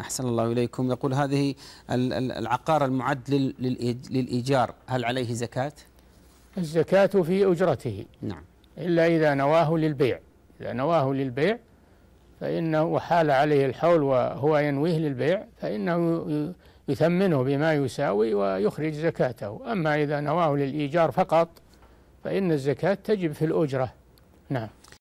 أحسن الله إليكم يقول هذه العقار المعد للإيجار هل عليه زكاة؟ الزكاة في أجرته نعم إلا إذا نواه للبيع إذا نواه للبيع فإنه وحال عليه الحول وهو ينويه للبيع فإنه يثمنه بما يساوي ويخرج زكاته أما إذا نواه للإيجار فقط فإن الزكاة تجب في الأجرة نعم